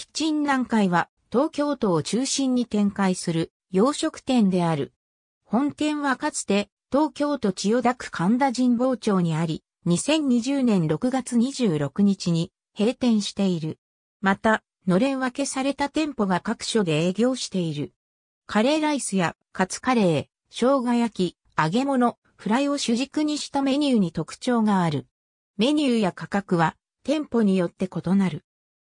キッチン南海は東京都を中心に展開する洋食店である。本店はかつて東京都千代田区神田神保町にあり、2020年6月26日に閉店している。また、のれん分けされた店舗が各所で営業している。カレーライスやカツカレー、生姜焼き、揚げ物、フライを主軸にしたメニューに特徴がある。メニューや価格は店舗によって異なる。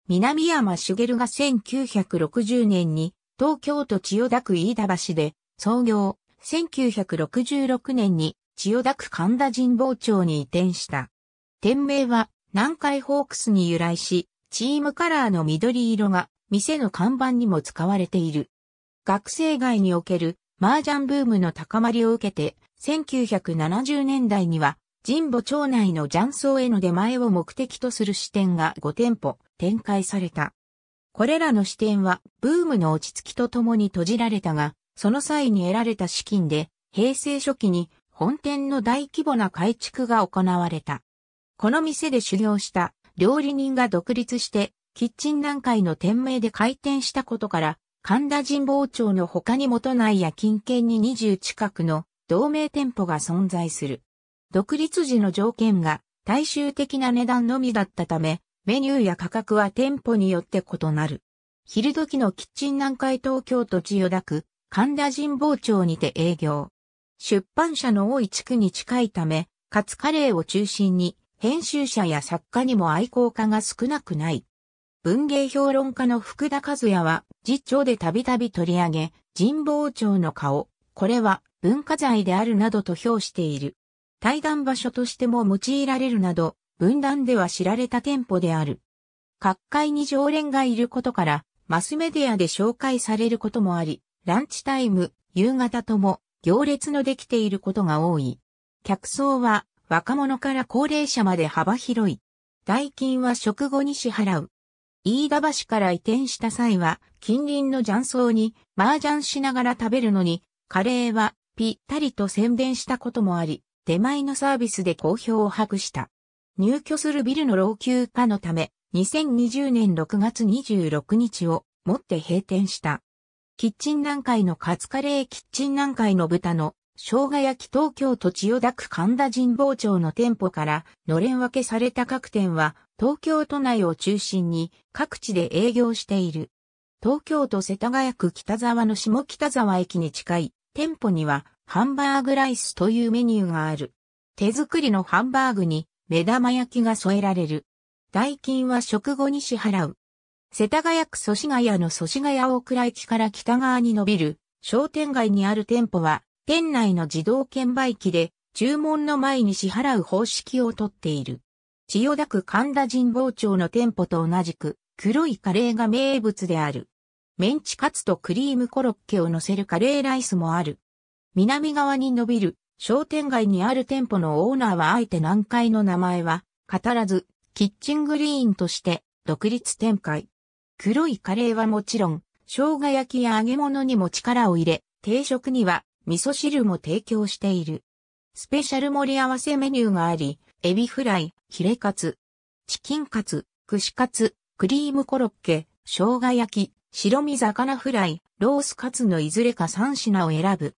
南山茂が1960年に東京都千代田区飯田橋で創業、1966年に千代田区神田神保町に移転した。店名は南海ホークスに由来し、チームカラーの緑色が店の看板にも使われている。学生街における麻雀ブームの高まりを受けて、1970年代には神保町内の雀荘への出前を目的とする支店が5店舗展開された。これらの支店はブームの落ち着きとともに閉じられたが、その際に得られた資金で平成初期に本店の大規模な改築が行われた。この店で修行した料理人が独立してキッチン南海の店名で開店したことから神田神保町の他にも都内や近県に20近くの同名店舗が存在する。独立時の条件が大衆的な値段のみだったため、メニューや価格は店舗によって異なる。昼時のキッチン南海東京都千代田区、神田神保町にて営業。出版社の多い地区に近いため、カツカレーを中心に、編集者や作家にも愛好家が少なくない。文芸評論家の福田和也は、実長でたびたび取り上げ、神保町の顔、これは文化財であるなどと評している。対談場所としても用いられるなど、分断では知られた店舗である。各界に常連がいることから、マスメディアで紹介されることもあり、ランチタイム、夕方とも行列のできていることが多い。客層は若者から高齢者まで幅広い。代金は食後に支払う。飯田橋から移転した際は、近隣の雀荘に麻雀しながら食べるのに、カレーはぴったりと宣伝したこともあり、出前のサービスで好評を博した。入居するビルの老朽化のため、2020年6月26日をもって閉店した。キッチン南海のカツカレーキッチン南海の豚の生姜焼き東京都千代田区神田神保町の店舗からのれん分けされた各店は東京都内を中心に各地で営業している。東京都世田谷区北沢の下北沢駅に近い店舗にはハンバーグライスというメニューがある。手作りのハンバーグに目玉焼きが添えられる。代金は食後に支払う。世田谷区祖師谷の祖師谷大倉駅から北側に伸びる商店街にある店舗は店内の自動券売機で注文の前に支払う方式をとっている。千代田区神田神保町の店舗と同じく黒いカレーが名物である。メンチカツとクリームコロッケを乗せるカレーライスもある。南側に伸びる商店街にある店舗のオーナーはあえて南海の名前は語らず、キッチングリーンとして独立展開。黒いカレーはもちろん、生姜焼きや揚げ物にも力を入れ、定食には味噌汁も提供している。スペシャル盛り合わせメニューがあり、エビフライ、ヒレカツ、チキンカツ、串カツ、クリームコロッケ、生姜焼き、白身魚フライ、ロースカツのいずれか3品を選ぶ。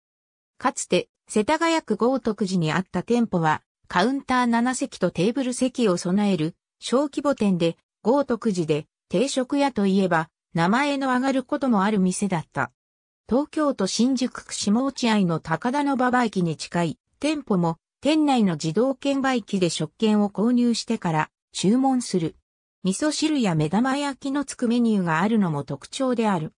かつて、世田谷区豪徳寺にあった店舗は、カウンター7席とテーブル席を備える小規模店で、豪徳寺で定食屋といえば、名前の上がることもある店だった。東京都新宿区下落合の高田の馬場駅に近い店舗も、店内の自動券売機で食券を購入してから注文する。味噌汁や目玉焼きのつくメニューがあるのも特徴である。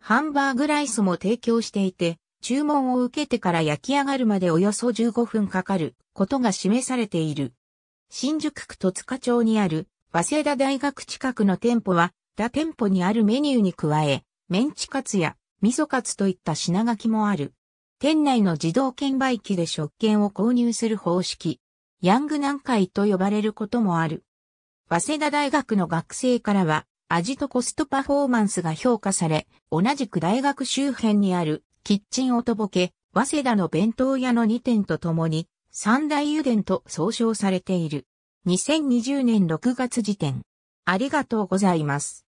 ハンバーグライスも提供していて、注文を受けてから焼き上がるまでおよそ15分かかることが示されている。新宿区戸塚町にある早稲田大学近くの店舗は、他店舗にあるメニューに加え、メンチカツや味噌カツといった品書きもある。店内の自動券売機で食券を購入する方式、ヤング南海と呼ばれることもある。早稲田大学の学生からは、味とコストパフォーマンスが評価され、同じく大学周辺にあるキッチンおとぼけ、早稲田の弁当屋の2店とともに、三大油田と総称されている。2020年6月時点。ありがとうございます。